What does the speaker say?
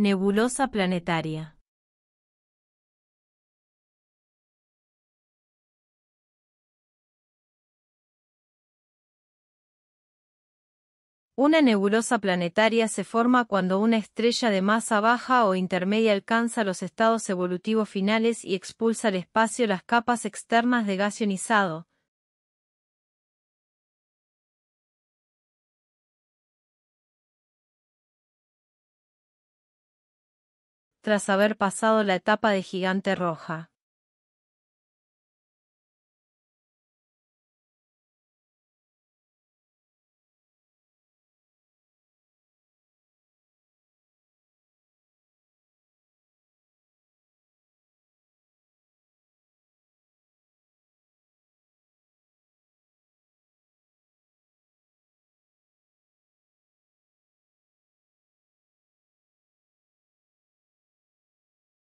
Nebulosa planetaria. Una nebulosa planetaria se forma cuando una estrella de masa baja o intermedia alcanza los estados evolutivos finales y expulsa al espacio las capas externas de gas ionizado, tras haber pasado la etapa de gigante roja.